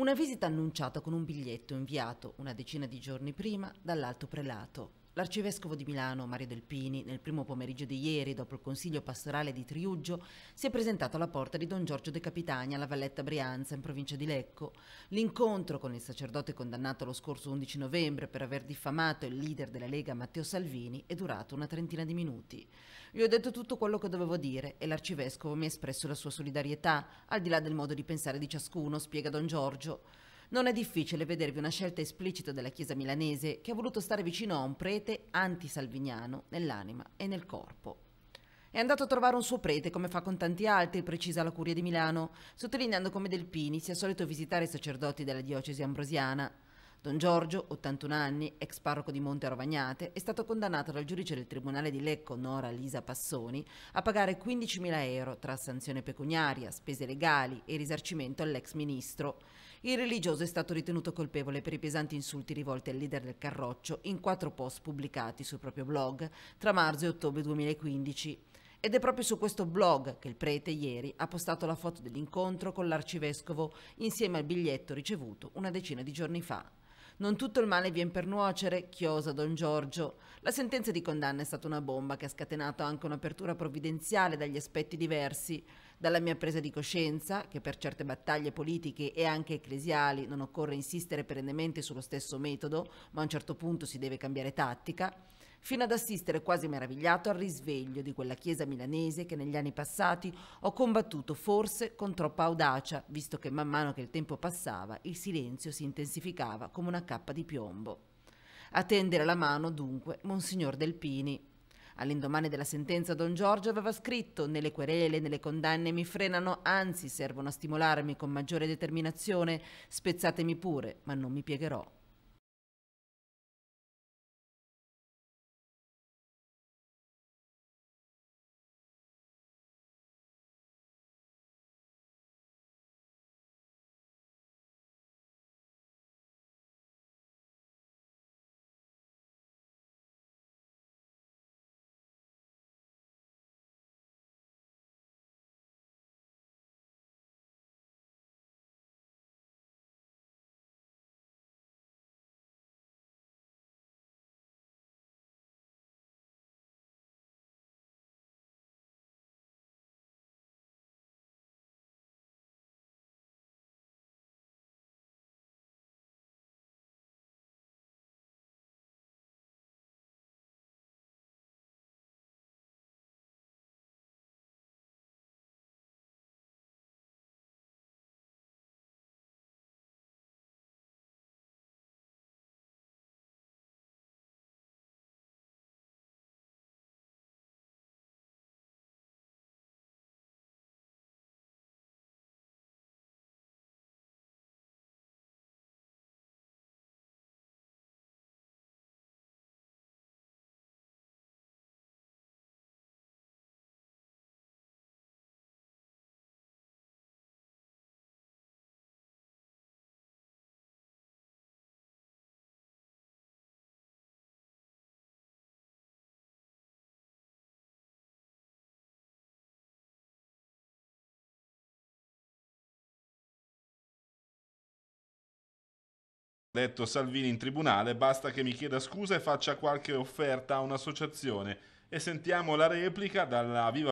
Una visita annunciata con un biglietto inviato una decina di giorni prima dall'Alto Prelato. L'arcivescovo di Milano, Mario Delpini, nel primo pomeriggio di ieri, dopo il consiglio pastorale di Triuggio, si è presentato alla porta di Don Giorgio De Capitani alla Valletta Brianza, in provincia di Lecco. L'incontro con il sacerdote condannato lo scorso 11 novembre per aver diffamato il leader della Lega Matteo Salvini è durato una trentina di minuti. Gli ho detto tutto quello che dovevo dire e l'arcivescovo mi ha espresso la sua solidarietà, al di là del modo di pensare di ciascuno, spiega Don Giorgio. Non è difficile vedervi una scelta esplicita della Chiesa milanese che ha voluto stare vicino a un prete anti-salviniano nell'anima e nel corpo. È andato a trovare un suo prete come fa con tanti altri, precisa la Curia di Milano, sottolineando come Delpini sia solito visitare i sacerdoti della diocesi ambrosiana Don Giorgio, 81 anni, ex parroco di Monte Rovagnate, è stato condannato dal giudice del Tribunale di Lecco, Nora Lisa Passoni, a pagare 15.000 euro tra sanzione pecuniaria, spese legali e risarcimento all'ex ministro. Il religioso è stato ritenuto colpevole per i pesanti insulti rivolti al leader del Carroccio in quattro post pubblicati sul proprio blog tra marzo e ottobre 2015. Ed è proprio su questo blog che il prete ieri ha postato la foto dell'incontro con l'arcivescovo insieme al biglietto ricevuto una decina di giorni fa. Non tutto il male viene per nuocere, chiosa Don Giorgio. La sentenza di condanna è stata una bomba che ha scatenato anche un'apertura provvidenziale dagli aspetti diversi, dalla mia presa di coscienza, che per certe battaglie politiche e anche ecclesiali non occorre insistere perennemente sullo stesso metodo, ma a un certo punto si deve cambiare tattica, fino ad assistere quasi meravigliato al risveglio di quella chiesa milanese che negli anni passati ho combattuto forse con troppa audacia, visto che man mano che il tempo passava il silenzio si intensificava come una cappa di piombo. A tendere la mano, dunque, Monsignor Delpini. All'indomani della sentenza Don Giorgio aveva scritto «Nelle querele, nelle condanne mi frenano, anzi servono a stimolarmi con maggiore determinazione, spezzatemi pure, ma non mi piegherò». Detto Salvini in tribunale, basta che mi chieda scusa e faccia qualche offerta a un'associazione. E sentiamo la replica dalla viva